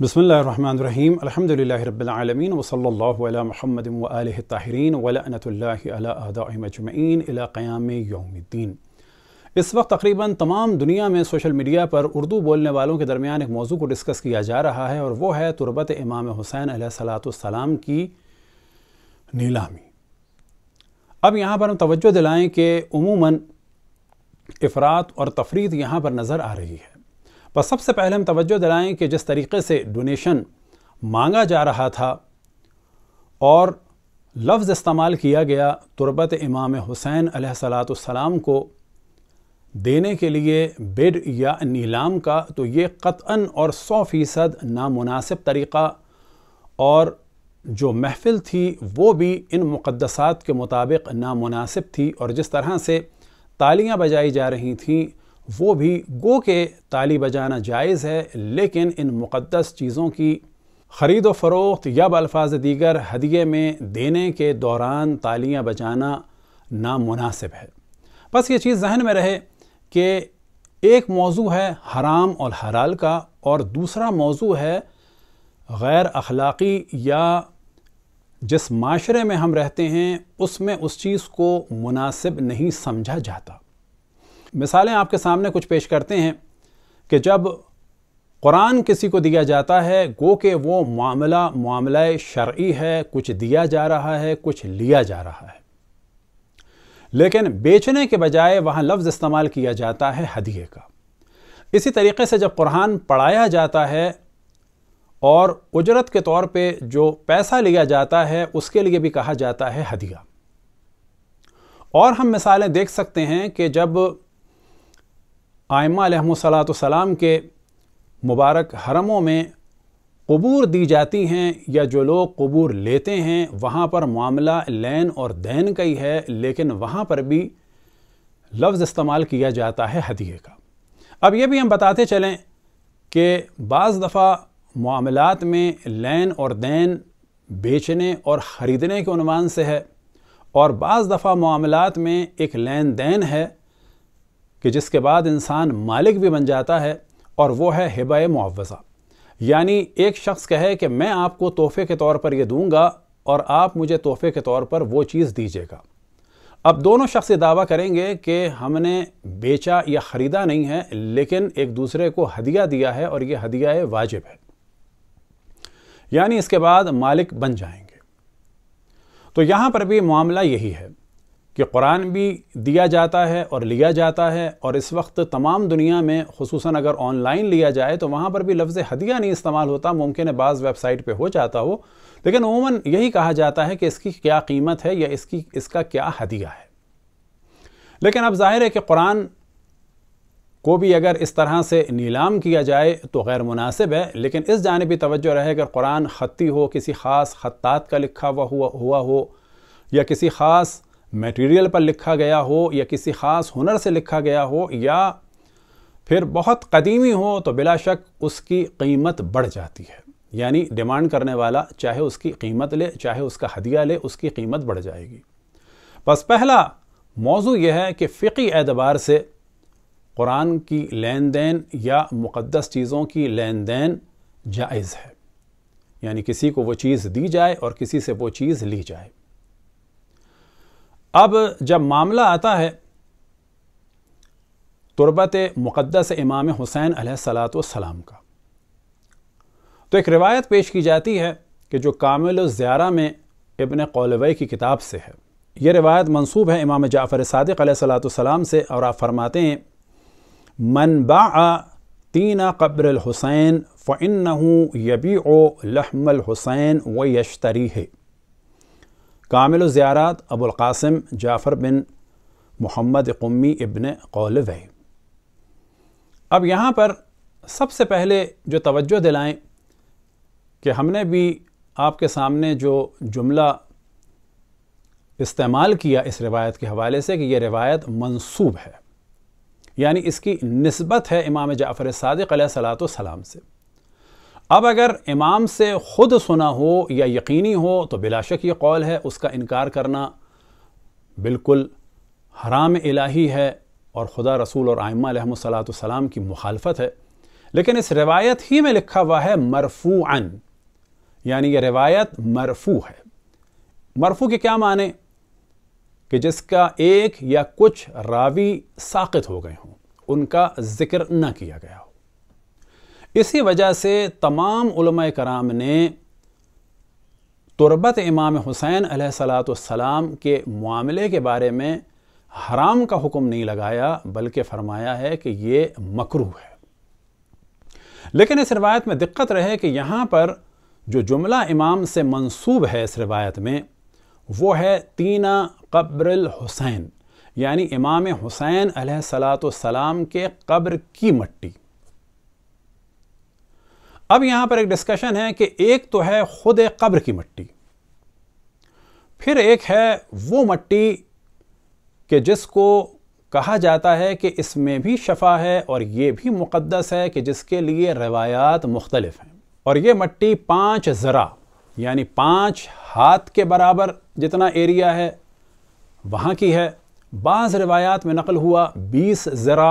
बसमीम् अल्हम्दुलिल्लाहि रब्बिल आलमीन व सल्लल्लाहु अला क़याम यौमिद्दीन इस वक्त तकरीबन तमाम दुनिया में सोशल मीडिया पर उर्दू बोलने वालों के दरमियान एक मौजू को डिस्कस किया जा रहा है और वो है तुरबत इमाम हुसैन सलातम की नीलामी अब यहाँ पर हम तवज्जो दिलाएँ कि उमूमन अफरात और तफरीत यहाँ पर नज़र आ रही है पर सबसे पहले हम तवज्जो दिलाएं कि जिस तरीके से डोनेशन मांगा जा रहा था और लफ्ज़ इस्तेमाल किया गया तुरबत इमाम हुसैन सलाम को देने के लिए बिड या नीलाम का तो ये कतअन और सौ फ़ीसद नामनासिब तरीक़ा और जो महफिल थी वो भी इन मुक़दसात के मुताबिक नामनासिब थी और जिस तरह से तालियां बजाई जा रही थीं वो भी गो के ताली बजाना जायज़ है लेकिन इन मुक़दस चीज़ों की ख़रीद व फ़रोख्त या बल्फाज दीगर हदिये में देने के दौरान तालियाँ बजाना नामुनासिब है बस ये चीज़ जहन में रहे कि एक मौजू है हराम और हलाल का और दूसरा मौजू है गैर अखलाक़ी या जिस माशरे में हम रहते हैं उसमें उस चीज़ को मुनासिब नहीं समझा जाता मिसालें आपके सामने कुछ पेश करते हैं कि जब कुरान किसी को दिया जाता है गो के वो मामला मामला शर्य है कुछ दिया जा रहा है कुछ लिया जा रहा है लेकिन बेचने के बजाय वहाँ लफ्ज़ इस्तेमाल किया जाता है हदिये का इसी तरीके से जब कुरान पढ़ाया जाता है और उजरत के तौर पे जो पैसा लिया जाता है उसके लिए भी कहा जाता है हदिया और हम मिसालें देख सकते हैं कि जब आयमासलाम के मुबारक हरमों में कबूर दी जाती हैं या जो लोग कबूर लेते हैं वहाँ पर मामला लैन और दैन का ही है लेकिन वहाँ पर भी लफ्ज़ इस्तेमाल किया जाता है हदीये का अब यह भी हम बताते चलें कि बज़ दफ़ा मामलात में लैन और दैन बेचने और ख़रीदने के अनवान से है और बज़ दफ़ा मामलात में एक लैन देन है कि जिसके बाद इंसान मालिक भी बन जाता है और वो है हिबा मुआवजा यानी एक शख्स कहे कि मैं आपको तोहफे के तौर पर यह दूंगा और आप मुझे तोहफे के तौर पर वो चीज़ दीजिएगा अब दोनों शख्स ये दावा करेंगे कि हमने बेचा या ख़रीदा नहीं है लेकिन एक दूसरे को हदिया दिया है और ये हदिया वाजिब है यानी इसके बाद मालिक बन जाएंगे तो यहाँ पर भी मामला यही है कि कुरान भी दिया जाता है और लिया जाता है और इस वक्त तमाम दुनिया में खसूस अगर ऑनलाइन लिया जाए तो वहाँ पर भी लफ्ज़ हदिया नहीं इस्तेमाल होता मुमकिन है बाज़ वेबसाइट पर हो जाता हो लेकिन उमूमा यही कहा जाता है कि इसकी क्या कीमत है या इसकी इसका क्या हदिया है लेकिन अब जाहिर है कि कुरान को भी अगर इस तरह से नीलाम किया जाए तो गैर मुनासिब है लेकिन इस जानबी तवज्जो रहे अगर कुरान खत्ती हो किसी ख़ास ख़त्तात का लिखा हुआ हुआ हो या किसी ख़ास मटेरियल पर लिखा गया हो या किसी ख़ास हुनर से लिखा गया हो या फिर बहुत कदीमी हो तो बिला शक उसकी कीमत बढ़ जाती है यानी डिमांड करने वाला चाहे उसकी कीमत ले चाहे उसका हदिया ले उसकी कीमत बढ़ जाएगी बस पहला मौजू यह है कि फ़िकी एतबार से कुरान की लेन देन या मुक़दस चीज़ों की लेन देन जायज़ है यानी किसी को वो चीज़ दी जाए और किसी से वो चीज़ ली जाए अब जब मामला आता है तुरबत मुक़दस इमाम हुसैन सलाम का तो एक रिवायत पेश की जाती है कि जो कामिल ज़्यारा में इबन कौलवई की किताब से है यह रिवायत मनसूब है इमाम जाफ़र सदक सलाम से और आप फरमाते हैं मन बा तीन कब्र हुसैन फ़िन यबी ओ लहमल हुसैन व यशतरी है कामिल ज़्यारात अबुलकासम जाफ़र बिन मोहम्मद कुम्मी इबन कौलव है अब यहाँ पर सबसे पहले जो तवज्जो दिलाएं कि हमने भी आपके सामने जो जुमला इस्तेमाल किया इस रिवायत के हवाले से कि यह रिवायत मनसूब है यानी इसकी नस्बत है इमाम जाफ़र सदक़ सलातम सलाम से अब अगर इमाम से ख़ुद सुना हो या यकीनी हो तो बिलाशक ये कौल है उसका इनकार करना बिल्कुल हराम इलाही है और ख़ुदा रसूल और आयमा सलाम की मुखालफत है लेकिन इस रिवायत ही में लिखा हुआ है मरफू यानी ये रिवायत मरफू है मरफू के क्या माने कि जिसका एक या कुछ रावी साकित हो गए हों उनका जिक्र न किया गया हो इसी वजह से तमाम कराम ने तुरबत इमाम हुसैन सलाम के मामले के बारे में हराम का हुक्म नहीं लगाया बल्कि फरमाया है कि ये मकरू है लेकिन इस रिवायत में दिक्कत रहे कि यहाँ पर जो जुमला इमाम से मंसूब है इस रिवायत में वो है तीना कब्र हुसैन यानी इमाम हुसैन सलाम के कब्र की मट्टी अब यहां पर एक डिस्कशन है कि एक तो है खुद कब्र की मट्टी फिर एक है वो मट्टी कि जिसको कहा जाता है कि इसमें भी शफा है और ये भी मुक़दस है कि जिसके लिए रवायात मुख्तलफ हैं और ये मट्टी पाँच ज़रा यानी पाँच हाथ के बराबर जितना एरिया है वहाँ की है बाज़ रवायात में नकल हुआ बीस ज़रा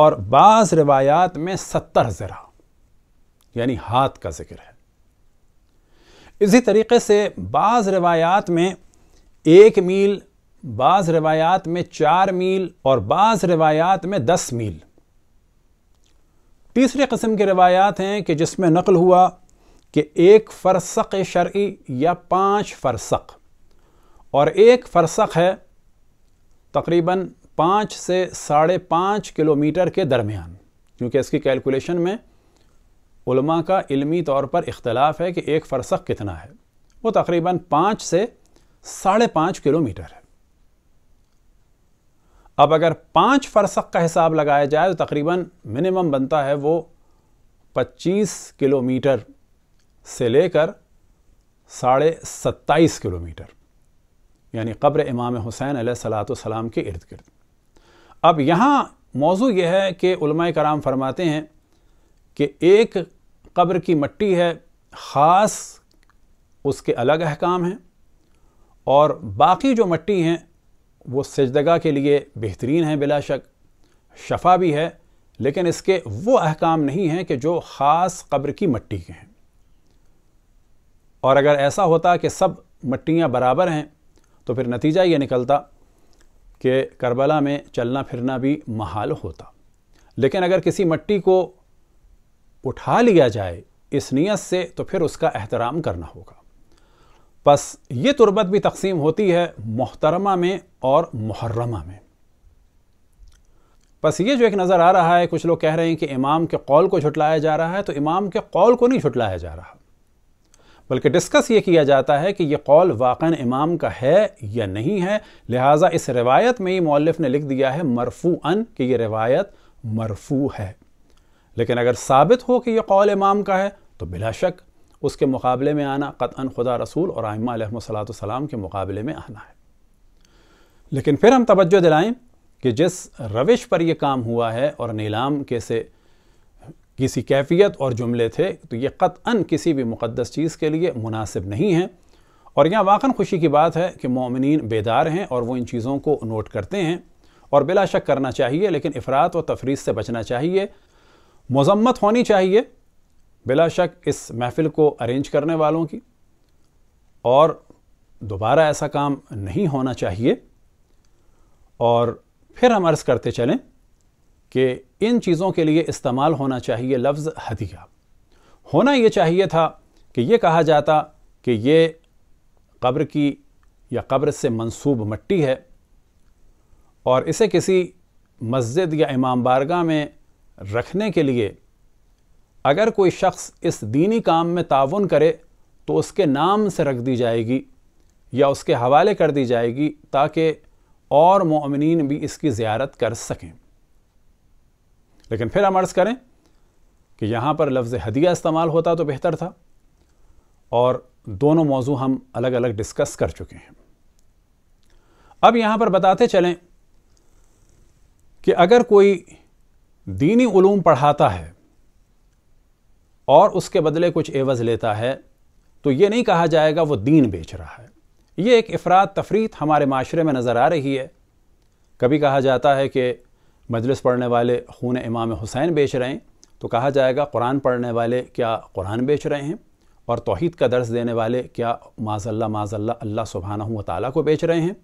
और बाज़ रवायात में सत्तर ज़रा यानी हाथ का जिक्र है इसी तरीके से बाज़ रवायात में एक मील बाज़ रवायात में चार मील और बाज़ रवायात में दस मील तीसरे कस्म के रवायात हैं कि जिसमें नकल हुआ कि एक फ़रसक शर्य या पाँच फ़रसक और एक फ़रसक है तकरीबन पाँच से साढ़े पाँच किलोमीटर के दरमियान क्योंकि इसकी कैलकुलेशन में उलमा का इल्मी तौर पर इख्तलाफ है कि एक फ़रसक कितना है वो तकरीबन पाँच से साढ़े पाँच किलोमीटर है अब अगर पाँच फ़रसक का हिसाब लगाया जाए तो तकरीबन मिनिमम बनता है वो पच्चीस किलोमीटर से लेकर साढ़े सत्ताईस किलोमीटर यानी कब्र इमाम हुसैन सलाम के इर्द गिर्द अब यहाँ मौजू यह है कि कराम फरमाते हैं कि एक कब्र की मट्टी है ख़ास उसके अलग अहकाम हैं और बाकी जो मट्टी हैं वो सजदगा के लिए बेहतरीन हैं बिला शक शफा भी है लेकिन इसके वो अहकाम नहीं हैं कि जो ख़ास कब्र की मट्टी के हैं और अगर ऐसा होता कि सब मट्टियाँ बराबर हैं तो फिर नतीजा ये निकलता कि करबला में चलना फिरना भी महाल होता लेकिन अगर किसी मट्टी को उठा लिया जाए इस नीयत से तो फिर उसका एहतराम करना होगा बस ये तुरबत भी तकसीम होती है मोहतरमा में और मुहर्रमा में बस ये जो एक नज़र आ रहा है कुछ लोग कह रहे हैं कि इमाम के कौल को झुटलाया जा रहा है तो इमाम के कौल को नहीं झुटलाया जा रहा बल्कि डिस्कस ये किया जाता है कि यह कौल वाक़ा इमाम का है या नहीं है लिहाजा इस रिवायत में ही मौलफ ने लिख दिया है मरफू अन कि यह रिवायत मरफू है लेकिन अगर साबित हो कि यह कौल इमाम का है तो बिला शक उसके मुकाबले में आना कतअन खुदा रसूल और आयमासलाम के मुकाबले में आना है लेकिन फिर हम तवज्जो दिलाएं कि जिस रविश पर यह काम हुआ है और नीलाम के से किसी कैफियत और जुमले थे तो ये कतअन किसी भी मुक़दस चीज़ के लिए मुनासिब नहीं है और यहाँ वाक़न खुशी की बात है कि मोमिन बेदार हैं और वो इन चीज़ों को नोट करते हैं और बिला शक करना चाहिए लेकिन अफरात और तफरीज से बचना चाहिए मजम्मत होनी चाहिए बिला शक इस महफिल को अरेंज करने वालों की और दोबारा ऐसा काम नहीं होना चाहिए और फिर हम अर्ज़ करते चलें कि इन चीज़ों के लिए इस्तेमाल होना चाहिए लफ्ज़ हदिया होना ये चाहिए था कि ये कहा जाता कि ये कब्र की या कब्र से मंसूब मट्टी है और इसे किसी मस्जिद या इमाम बारगाह में रखने के लिए अगर कोई शख्स इस दीनी काम में ताउन करे तो उसके नाम से रख दी जाएगी या उसके हवाले कर दी जाएगी ताकि और ममिन भी इसकी ज़्यारत कर सकें लेकिन फिर हम अर्ज़ करें कि यहाँ पर लफ्ज़ हदिया इस्तेमाल होता तो बेहतर था और दोनों मौजू हम अलग अलग डिस्कस कर चुके हैं अब यहाँ पर बताते चलें कि अगर कोई दीनी ूम पढ़ाता है और उसके बदले कुछ एवज़ लेता है तो ये नहीं कहा जाएगा वो दीन बेच रहा है ये एक अफराद तफरीत हमारे माशरे में नज़र आ रही है कभी कहा जाता है कि मजलिस पढ़ने वाले खून इमाम हुसैन बेच रहे हैं तो कहा जाएगा कुरान पढ़ने वाले क्या कुरान बेच रहे हैं और तोहद का दर्स देने वाले क्या माजल्ला माजल्ला अल्लाह सुबहाना व को बेच रहे हैं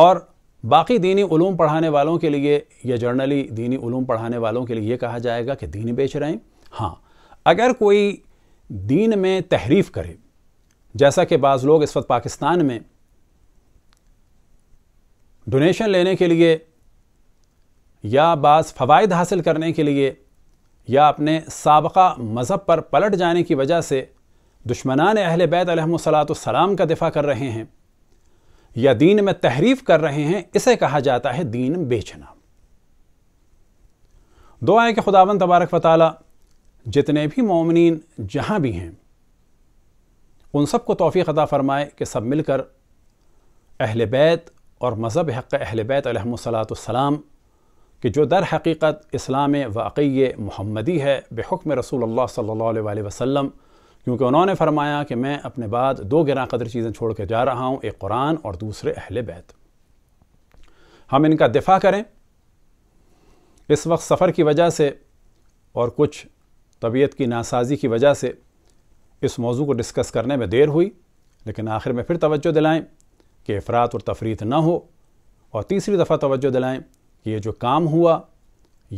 और बाकी दीनी ूम पढ़ाने वालों के लिए या जर्नली दीनी ूम पढ़ाने वालों के लिए ये कहा जाएगा कि दीन बेच रहे हैं हाँ अगर कोई दीन में तहरीफ करे जैसा कि बाज़ लोग इस वक्त पाकिस्तान में डोनेशन लेने के लिए या बाज़ फ़वाद हासिल करने के लिए या अपने सबका मज़हब पर पलट जाने की वजह से दुश्मनान अहल बैत सलाम का दिफ़ा कर रहे हैं या दीन में तहरीफ कर रहे हैं इसे कहा जाता है दीन बेचना दो आए कि खुदावन तबारक वाली जितने भी मोमिन जहाँ भी हैं उन सब को तोफ़ी अदा फ़रमाए कि सब मिलकर अहल बैत और मज़हब हक़ अहल बैत सलाम कि जो दर हकीकत इस्लाम वाक़ मोहम्मदी है बेहुक्म रसूल अल्लाह वसम क्योंकि उन्होंने फरमाया कि मैं अपने बाद दो गिरा कदर चीज़ें छोड़ के जा रहा हूँ एक कुरान और दूसरे अहल बैत हम इनका दिफा करें इस वक्त सफ़र की वजह से और कुछ तबीयत की नासाजी की वजह से इस मौजू को डिस्कस करने में देर हुई लेकिन आखिर में फिर तवज्जो दिलाएं कि अफरात और तफरीत ना हो और तीसरी दफ़ा तवज्जो दिलाएं कि ये जो काम हुआ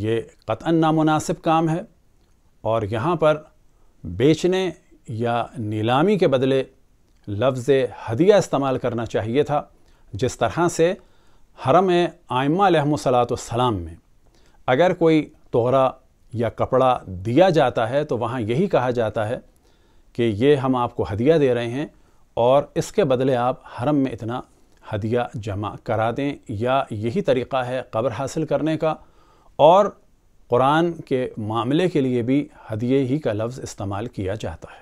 ये कता नामुनासिब काम है और यहाँ पर बेचने या नीलामी के बदले लफ्ज़ हदिया इस्तेमाल करना चाहिए था जिस तरह से हरम आयमा सलाम में अगर कोई तोहरा या कपड़ा दिया जाता है तो वहाँ यही कहा जाता है कि ये हम आपको हदिया दे रहे हैं और इसके बदले आप हरम में इतना हदिया जमा करा दें या यही तरीक़ा है कब्र हासिल करने का और कुरान के मामले के लिए भी हदिये ही का लफ्ज़ इस्तेमाल किया जाता है